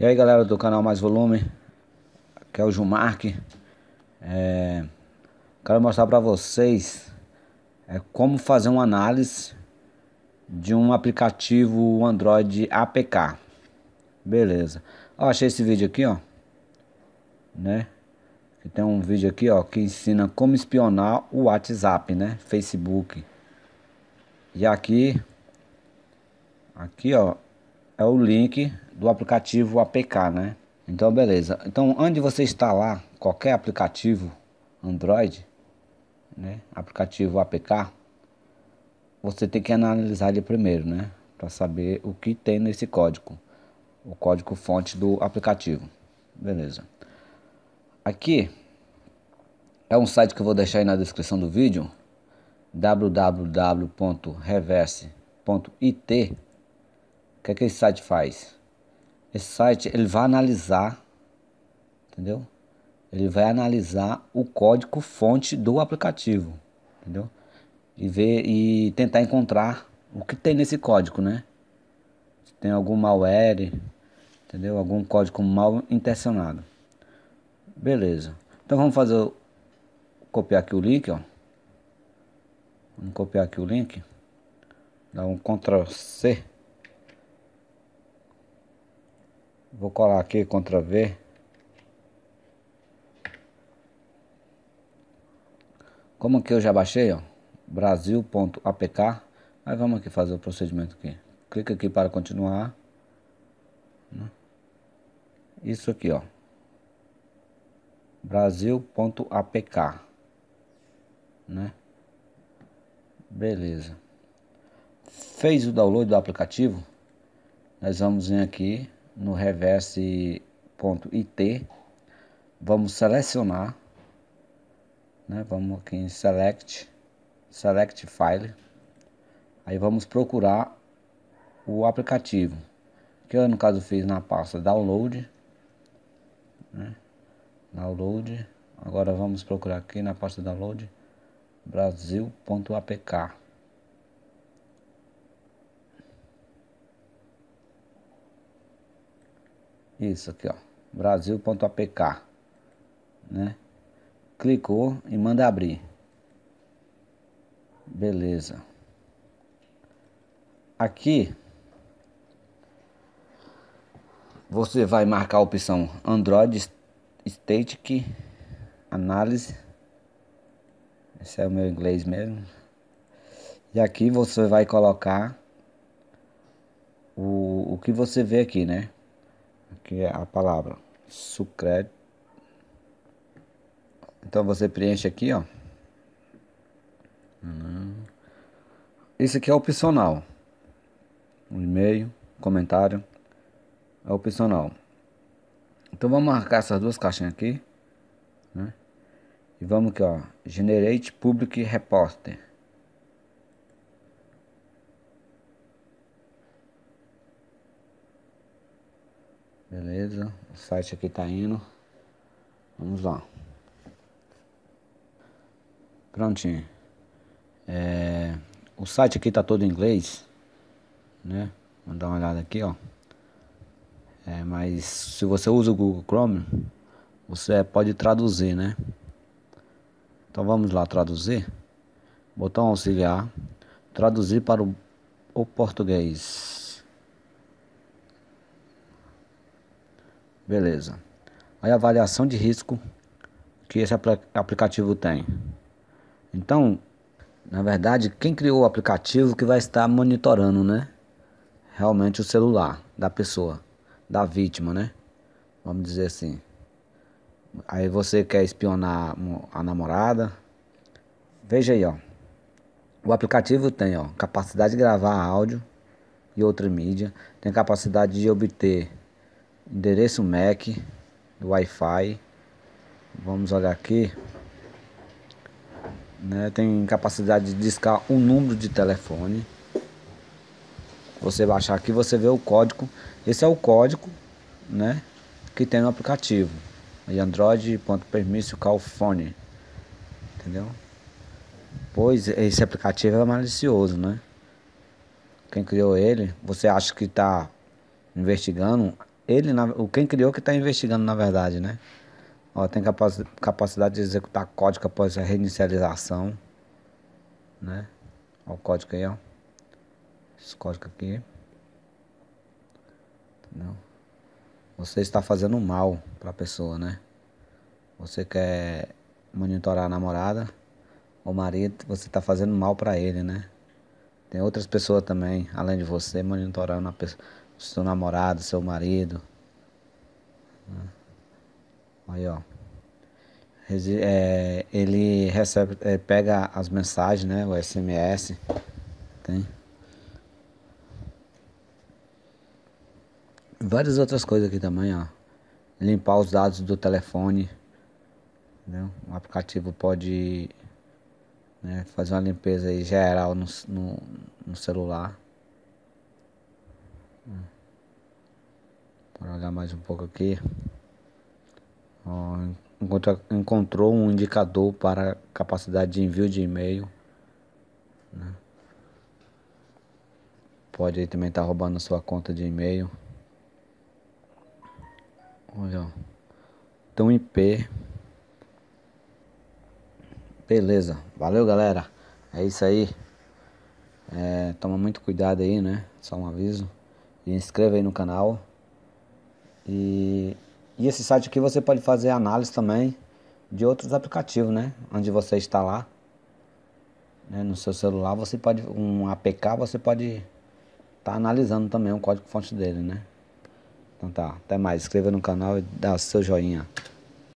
E aí galera do canal Mais Volume, aqui é o Jumark, É, quero mostrar para vocês é, como fazer uma análise de um aplicativo Android APK. Beleza. Ó, achei esse vídeo aqui, ó. Né? Tem um vídeo aqui, ó, que ensina como espionar o WhatsApp, né? Facebook. E aqui, aqui, ó, é o link do aplicativo APK, né? Então, beleza. Então, onde você instalar qualquer aplicativo Android, né? Aplicativo APK, você tem que analisar ele primeiro, né? Para saber o que tem nesse código, o código fonte do aplicativo. Beleza. Aqui é um site que eu vou deixar aí na descrição do vídeo, www.reverse.it que, é que esse site faz? Esse site ele vai analisar, entendeu? Ele vai analisar o código fonte do aplicativo, entendeu? E ver e tentar encontrar o que tem nesse código, né? Se tem algum malware, entendeu? Algum código mal intencionado. Beleza. Então vamos fazer copiar aqui o link, ó. Vamos copiar aqui o link. Dá um Ctrl C. Vou colar aqui contra V. Como que eu já baixei, ó, brasil.apk, mas vamos aqui fazer o procedimento aqui. Clica aqui para continuar. Né? Isso aqui, ó. Brasil.apk, né? Beleza. Fez o download do aplicativo? Nós vamos vir aqui no reverse.it, vamos selecionar, né? vamos aqui em Select, Select File, aí vamos procurar o aplicativo, que eu no caso fiz na pasta Download, né? Download, agora vamos procurar aqui na pasta Download, brasil.apk Isso aqui, ó. Brasil.apk. Né? Clicou e manda abrir. Beleza. Aqui você vai marcar a opção Android Static Análise. Esse é o meu inglês mesmo. E aqui você vai colocar o, o que você vê aqui, né? Aqui é a palavra Sucred. Então você preenche aqui, ó. Isso hum. aqui é opcional. Um e-mail, comentário. É opcional. Então vamos marcar essas duas caixinhas aqui. Né? E vamos aqui, ó. Generate Public Reporter. Beleza, o site aqui tá indo. Vamos lá. Prontinho. É, o site aqui tá todo em inglês, né? Vou dar uma olhada aqui, ó. É, mas se você usa o Google Chrome, você pode traduzir, né? Então vamos lá traduzir. Botão auxiliar, traduzir para o, o português. Beleza. Aí a avaliação de risco que esse aplicativo tem. Então, na verdade, quem criou o aplicativo que vai estar monitorando, né? Realmente o celular da pessoa, da vítima, né? Vamos dizer assim. Aí você quer espionar a namorada. Veja aí, ó. O aplicativo tem, ó, capacidade de gravar áudio e outra mídia, tem capacidade de obter endereço MAC do Wi-Fi. Vamos olhar aqui. Né, tem capacidade de discar o um número de telefone. Você baixar aqui, você vê o código. Esse é o código né, que tem no aplicativo. De Entendeu? Pois esse aplicativo é malicioso, né? Quem criou ele, você acha que está investigando ele, o quem criou que está investigando, na verdade, né? Ó, tem capacidade de executar código após a reinicialização, né? Ó, o código aí, ó. Esse código aqui. Entendeu? Você está fazendo mal para a pessoa, né? Você quer monitorar a namorada, o marido, você está fazendo mal para ele, né? Tem outras pessoas também, além de você, monitorando a pessoa seu namorado, seu marido. Aí, ó. É, ele recebe, é, pega as mensagens, né? O SMS. Tem. Várias outras coisas aqui também, ó. Limpar os dados do telefone. Entendeu? O aplicativo pode né, fazer uma limpeza geral no, no, no celular. Para olhar mais um pouco aqui. encontrou um indicador para capacidade de envio de e-mail. Né? Pode aí também estar tá roubando sua conta de e-mail. Olha, ó. tem um IP. Beleza, valeu galera. É isso aí. É, toma muito cuidado aí, né? Só um aviso inscreva aí no canal. E, e esse site aqui você pode fazer análise também de outros aplicativos, né? Onde você instalar né? no seu celular, você pode um APK, você pode estar tá analisando também o código fonte dele, né? Então tá, até mais, inscreva no canal e dá o seu joinha.